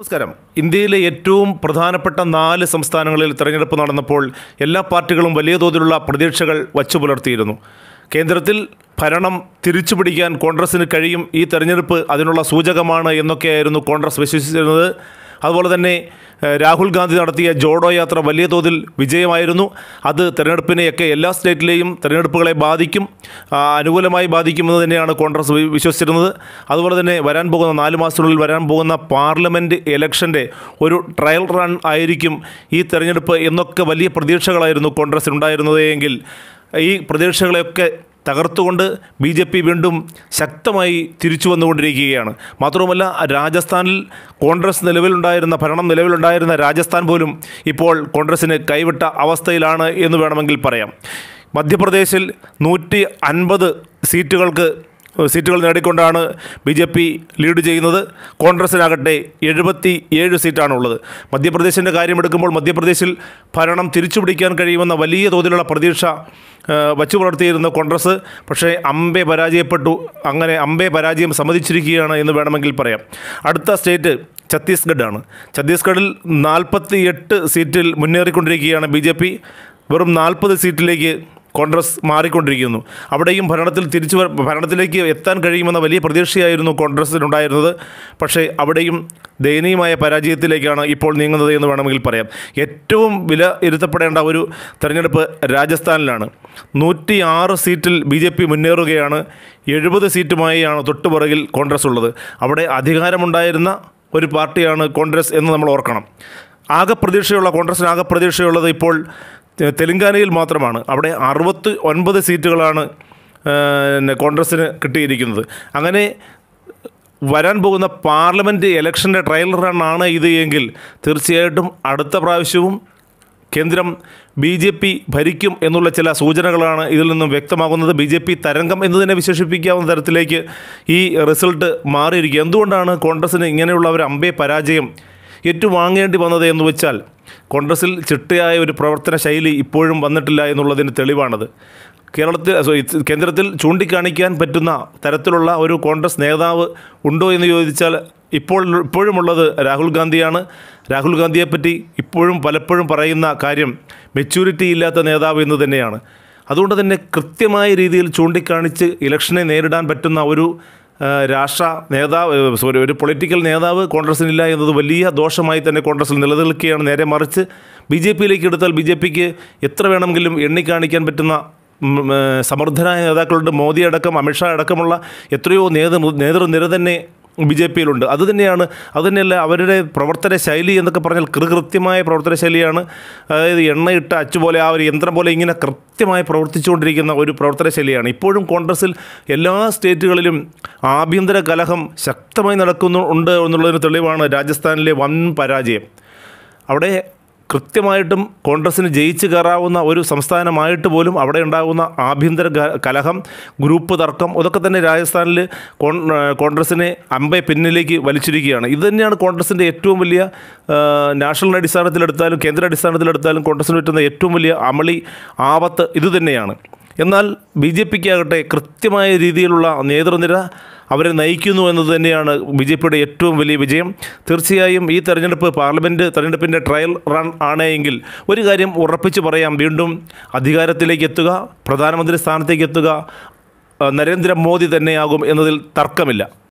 നമസ്കാരം ഇന്ത്യയിലെ ഏറ്റവും പ്രധാനപ്പെട്ട നാല് സംസ്ഥാനങ്ങളിൽ തെരഞ്ഞെടുപ്പ് നടന്നപ്പോൾ എല്ലാ പാർട്ടികളും വലിയ തോതിലുള്ള പ്രതീക്ഷകൾ വച്ചു പുലർത്തിയിരുന്നു കേന്ദ്രത്തിൽ ഭരണം തിരിച്ചു പിടിക്കാൻ കോൺഗ്രസ്സിന് കഴിയും ഈ തെരഞ്ഞെടുപ്പ് അതിനുള്ള സൂചകമാണ് എന്നൊക്കെയായിരുന്നു കോൺഗ്രസ് വിശ്വസിച്ചിരുന്നത് അതുപോലെ തന്നെ രാഹുൽ ഗാന്ധി നടത്തിയ ജോഡോ യാത്ര വലിയ തോതിൽ വിജയമായിരുന്നു അത് തെരഞ്ഞെടുപ്പിനെയൊക്കെ എല്ലാ സ്റ്റേറ്റിലെയും തെരഞ്ഞെടുപ്പുകളെ ബാധിക്കും അനുകൂലമായി ബാധിക്കുമെന്ന് തന്നെയാണ് കോൺഗ്രസ് വിശ്വസിച്ചിരുന്നത് അതുപോലെ തന്നെ വരാൻ പോകുന്ന നാല് മാസത്തിനുള്ളിൽ വരാൻ പോകുന്ന പാർലമെൻറ്റ് ഇലക്ഷൻ്റെ ഒരു ട്രയൽ റൺ ആയിരിക്കും ഈ തെരഞ്ഞെടുപ്പ് എന്നൊക്കെ വലിയ പ്രതീക്ഷകളായിരുന്നു കോൺഗ്രസ്സിനുണ്ടായിരുന്നതെങ്കിൽ എങ്കിൽ ഈ പ്രതീക്ഷകളെയൊക്കെ തകർത്തുകൊണ്ട് ബി ജെ പി വീണ്ടും ശക്തമായി തിരിച്ചു വന്നുകൊണ്ടിരിക്കുകയാണ് മാത്രവുമല്ല രാജസ്ഥാനിൽ കോൺഗ്രസ് നിലവിലുണ്ടായിരുന്ന ഭരണം നിലവിലുണ്ടായിരുന്ന രാജസ്ഥാൻ പോലും ഇപ്പോൾ കോൺഗ്രസിന് കൈവിട്ട അവസ്ഥയിലാണ് എന്ന് വേണമെങ്കിൽ പറയാം മധ്യപ്രദേശിൽ നൂറ്റി അൻപത് സീറ്റുകൾക്ക് സീറ്റുകൾ നേടിക്കൊണ്ടാണ് ബി ജെ പി ലീഡ് ചെയ്യുന്നത് കോൺഗ്രസിനാകട്ടെ എഴുപത്തി ഏഴ് സീറ്റാണുള്ളത് മധ്യപ്രദേശിൻ്റെ കാര്യമെടുക്കുമ്പോൾ മധ്യപ്രദേശിൽ ഭരണം തിരിച്ചുപിടിക്കാൻ കഴിയുമെന്ന വലിയ തോതിലുള്ള പ്രതീക്ഷ വച്ചു പുലർത്തിയിരുന്ന കോൺഗ്രസ് പക്ഷേ അമ്പെ പരാജയപ്പെട്ടു അങ്ങനെ അമ്പെ പരാജയം സമ്മതിച്ചിരിക്കുകയാണ് എന്ന് വേണമെങ്കിൽ പറയാം അടുത്ത സ്റ്റേറ്റ് ഛത്തീസ്ഗഡാണ് ഛത്തീസ്ഗഡിൽ നാൽപ്പത്തി എട്ട് സീറ്റിൽ മുന്നേറിക്കൊണ്ടിരിക്കുകയാണ് ബി ജെ പി വെറും നാൽപ്പത് സീറ്റിലേക്ക് കോൺഗ്രസ് മാറിക്കൊണ്ടിരിക്കുന്നു അവിടെയും ഭരണത്തിൽ തിരിച്ചു ഭരണത്തിലേക്ക് എത്താൻ കഴിയുമെന്ന വലിയ പ്രതീക്ഷയായിരുന്നു കോൺഗ്രസ്സിനുണ്ടായിരുന്നത് പക്ഷേ അവിടെയും ദയനീയമായ പരാജയത്തിലേക്കാണ് ഇപ്പോൾ നീങ്ങുന്നത് എന്ന് വേണമെങ്കിൽ പറയാം ഏറ്റവും ഇരുത്തപ്പെടേണ്ട ഒരു തെരഞ്ഞെടുപ്പ് രാജസ്ഥാനിലാണ് നൂറ്റി ആറ് സീറ്റിൽ ബി ജെ പി മുന്നേറുകയാണ് എഴുപത് സീറ്റുമായാണ് തൊട്ടുപുറകിൽ കോൺഗ്രസ് ഉള്ളത് അവിടെ അധികാരമുണ്ടായിരുന്ന ഒരു പാർട്ടിയാണ് കോൺഗ്രസ് എന്ന് നമ്മൾ ഓർക്കണം ആകെ പ്രതീക്ഷയുള്ള കോൺഗ്രസ്സിന് ആകെ പ്രതീക്ഷയുള്ളത് ഇപ്പോൾ തെലങ്കാനയിൽ മാത്രമാണ് അവിടെ അറുപത്തി ഒൻപത് സീറ്റുകളാണ് പിന്നെ കോൺഗ്രസ്സിന് കിട്ടിയിരിക്കുന്നത് അങ്ങനെ വരാൻ പോകുന്ന പാർലമെൻറ്റ് ഇലക്ഷൻ്റെ ട്രയൽ റണ്ണാണ് ഇത് എങ്കിൽ തീർച്ചയായിട്ടും അടുത്ത പ്രാവശ്യവും കേന്ദ്രം ബി ജെ പി ഭരിക്കും എന്നുള്ള ചില സൂചനകളാണ് ഇതിൽ നിന്നും വ്യക്തമാകുന്നത് ബി ജെ പി തരംഗം എന്ന് തന്നെ വിശേഷിപ്പിക്കാവുന്ന തരത്തിലേക്ക് ഈ റിസൾട്ട് മാറിയിരിക്കുക എന്തുകൊണ്ടാണ് കോൺഗ്രസ്സിന് ഇങ്ങനെയുള്ള ഒരു അമ്പേ പരാജയം ഏറ്റുവാങ്ങേണ്ടി വന്നത് എന്ന് വെച്ചാൽ കോൺഗ്രസിൽ ചിട്ടയായ ഒരു പ്രവർത്തന ശൈലി ഇപ്പോഴും വന്നിട്ടില്ല എന്നുള്ളതിന് തെളിവാണത് കേരളത്തിൽ സോറി കേന്ദ്രത്തിൽ ചൂണ്ടിക്കാണിക്കാൻ പറ്റുന്ന തരത്തിലുള്ള ഒരു കോൺഗ്രസ് നേതാവ് ഉണ്ടോ എന്ന് ചോദിച്ചാൽ ഇപ്പോൾ ഇപ്പോഴുമുള്ളത് രാഹുൽ ഗാന്ധിയാണ് രാഹുൽ ഗാന്ധിയെപ്പറ്റി ഇപ്പോഴും പലപ്പോഴും പറയുന്ന കാര്യം മെച്യൂരിറ്റി ഇല്ലാത്ത നേതാവ് എന്ന് തന്നെയാണ് അതുകൊണ്ട് തന്നെ കൃത്യമായ രീതിയിൽ ചൂണ്ടിക്കാണിച്ച് ഇലക്ഷനെ നേരിടാൻ പറ്റുന്ന ഒരു രാഷ്ട്ര നേതാവ് സോറി ഒരു പൊളിറ്റിക്കൽ നേതാവ് കോൺഗ്രസിനില്ല എന്നത് വലിയ ദോഷമായി തന്നെ കോൺഗ്രസ്സിൽ നിലനിൽക്കുകയാണ് നേരെ മറിച്ച് ബി ജെ പിയിലേക്ക് എടുത്താൽ ബി ജെ പിക്ക് എത്ര വേണമെങ്കിലും എണ്ണിക്കാണിക്കാൻ പറ്റുന്ന സമർത്ഥരായ നേതാക്കളുണ്ട് മോദി അടക്കം അമിത്ഷാ അടക്കമുള്ള എത്രയോ നേതൃ നേതൃനിര തന്നെ ബി ജെ പിയിലുണ്ട് അത് തന്നെയാണ് അത് തന്നെയല്ല അവരുടെ പ്രവർത്തന ശൈലി എന്നൊക്കെ പറഞ്ഞാൽ കൃകൃത്യമായ പ്രവർത്തന ശൈലിയാണ് അതായത് എണ്ണയിട്ട അച്ചു പോലെ ആ ഒരു യന്ത്രം പോലെ ഇങ്ങനെ കൃത്യമായി പ്രവർത്തിച്ചുകൊണ്ടിരിക്കുന്ന ഒരു പ്രവർത്തന ശൈലിയാണ് ഇപ്പോഴും കോൺഗ്രസിൽ എല്ലാ സ്റ്റേറ്റുകളിലും ആഭ്യന്തര കലഹം ശക്തമായി നടക്കുന്നു ഉണ്ട് എന്നുള്ളതിന് തെളിവാണ് രാജസ്ഥാനിലെ വൻ പരാജയം അവിടെ കൃത്യമായിട്ടും കോൺഗ്രസ്സിന് ജയിച്ചു കയറാവുന്ന ഒരു സംസ്ഥാനമായിട്ട് പോലും അവിടെ ഉണ്ടാകുന്ന ആഭ്യന്തര കലഹം ഗ്രൂപ്പ് തർക്കം ഇതൊക്കെ തന്നെ രാജസ്ഥാനിൽ കോൺഗ്രസിനെ അമ്പെ പിന്നിലേക്ക് വലിച്ചിരിക്കുകയാണ് ഇത് തന്നെയാണ് കോൺഗ്രസിൻ്റെ ഏറ്റവും വലിയ നാഷണൽ അടിസ്ഥാനത്തിലെടുത്താലും കേന്ദ്ര അടിസ്ഥാനത്തിലെടുത്താലും കോൺഗ്രസ്സിന് പറ്റുന്ന ഏറ്റവും വലിയ അമളി ആപത്ത് ഇത് തന്നെയാണ് എന്നാൽ ബി ജെ പിക്കാകട്ടെ കൃത്യമായ രീതിയിലുള്ള നേതൃനിര അവരെ നയിക്കുന്നു എന്നത് തന്നെയാണ് ബി ജെ പിയുടെ ഏറ്റവും വലിയ വിജയം തീർച്ചയായും ഈ തെരഞ്ഞെടുപ്പ് പാർലമെൻറ്റ് തെരഞ്ഞെടുപ്പിൻ്റെ ട്രയൽ റൺ ആണെങ്കിൽ ഒരു കാര്യം ഉറപ്പിച്ചു പറയാം വീണ്ടും അധികാരത്തിലേക്ക് എത്തുക പ്രധാനമന്ത്രി സ്ഥാനത്തേക്ക് എത്തുക നരേന്ദ്രമോദി തന്നെയാകും എന്നതിൽ തർക്കമില്ല